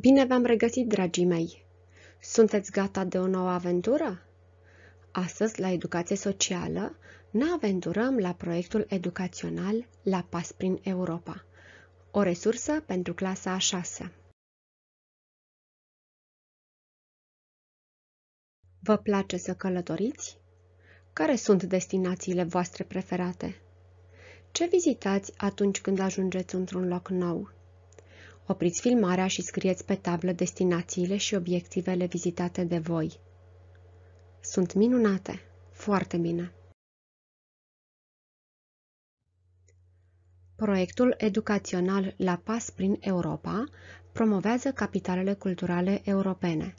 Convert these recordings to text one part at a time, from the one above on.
Bine v-am regăsit, dragii mei! Sunteți gata de o nouă aventură? Astăzi, la educație socială, ne aventurăm la proiectul educațional La Pas prin Europa, o resursă pentru clasa a 6 Vă place să călătoriți? Care sunt destinațiile voastre preferate? Ce vizitați atunci când ajungeți într-un loc nou? Opriți filmarea și scrieți pe tablă destinațiile și obiectivele vizitate de voi. Sunt minunate! Foarte bine! Proiectul educațional La Pas prin Europa promovează capitalele culturale europene.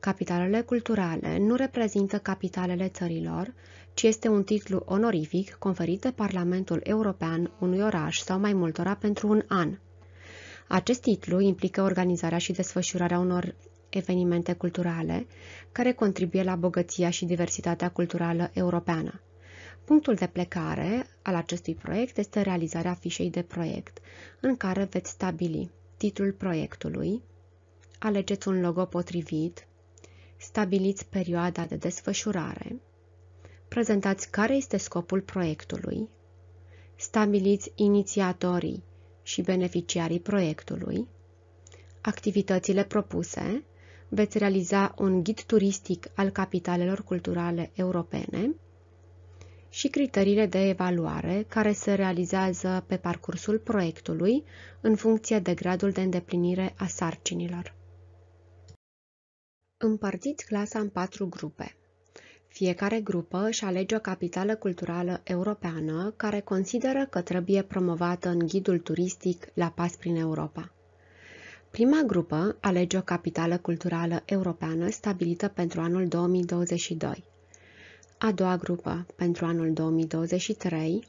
Capitalele culturale nu reprezintă capitalele țărilor, ci este un titlu onorific conferit de Parlamentul European unui oraș sau mai multora pentru un an – acest titlu implică organizarea și desfășurarea unor evenimente culturale care contribuie la bogăția și diversitatea culturală europeană. Punctul de plecare al acestui proiect este realizarea fișei de proiect, în care veți stabili titlul proiectului, alegeți un logo potrivit, stabiliți perioada de desfășurare, prezentați care este scopul proiectului, stabiliți inițiatorii și beneficiarii proiectului, activitățile propuse, veți realiza un ghid turistic al capitalelor culturale europene și criteriile de evaluare care se realizează pe parcursul proiectului în funcție de gradul de îndeplinire a sarcinilor. Împărțiți clasa în patru grupe. Fiecare grupă își alege o capitală culturală europeană care consideră că trebuie promovată în ghidul turistic la pas prin Europa. Prima grupă alege o capitală culturală europeană stabilită pentru anul 2022, a doua grupă pentru anul 2023,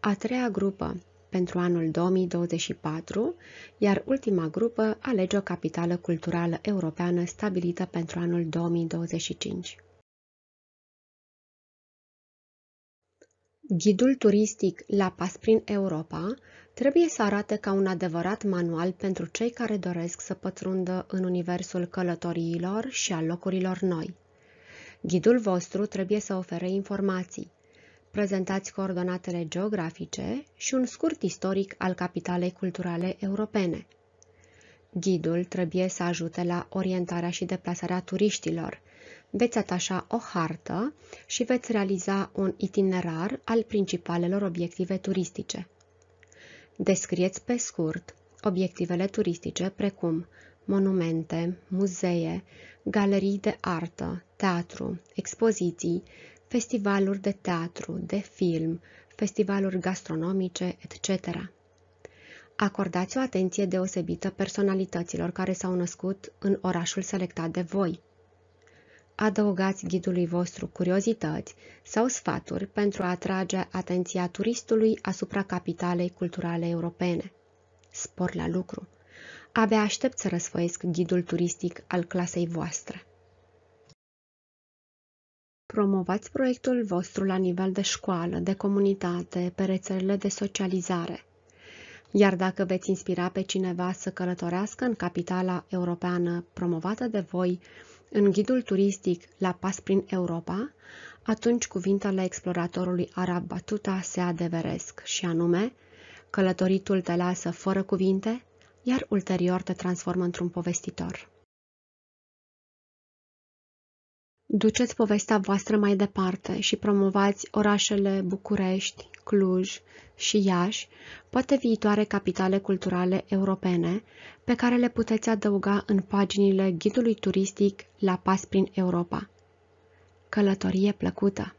a treia grupă pentru anul 2024, iar ultima grupă alege o capitală culturală europeană stabilită pentru anul 2025. Ghidul turistic La Pas prin Europa trebuie să arate ca un adevărat manual pentru cei care doresc să pătrundă în universul călătoriilor și a locurilor noi. Ghidul vostru trebuie să ofere informații. Prezentați coordonatele geografice și un scurt istoric al capitalei culturale europene. Ghidul trebuie să ajute la orientarea și deplasarea turiștilor, veți atașa o hartă și veți realiza un itinerar al principalelor obiective turistice. Descrieți pe scurt obiectivele turistice precum monumente, muzee, galerii de artă, teatru, expoziții, festivaluri de teatru, de film, festivaluri gastronomice, etc. Acordați o atenție deosebită personalităților care s-au născut în orașul selectat de voi – adăugați ghidului vostru curiozități sau sfaturi pentru a atrage atenția turistului asupra capitalei culturale europene. Spor la lucru! Abia aștept să răsfăiesc ghidul turistic al clasei voastre. Promovați proiectul vostru la nivel de școală, de comunitate, pe rețelele de socializare. Iar dacă veți inspira pe cineva să călătorească în capitala europeană promovată de voi, în ghidul turistic La pas prin Europa, atunci cuvintele exploratorului arab Batuta se adeveresc și anume, călătoritul te lasă fără cuvinte, iar ulterior te transformă într-un povestitor. Duceți povestea voastră mai departe și promovați orașele București, Cluj și Iași, poate viitoare capitale culturale europene, pe care le puteți adăuga în paginile ghidului turistic La Pas prin Europa. Călătorie plăcută!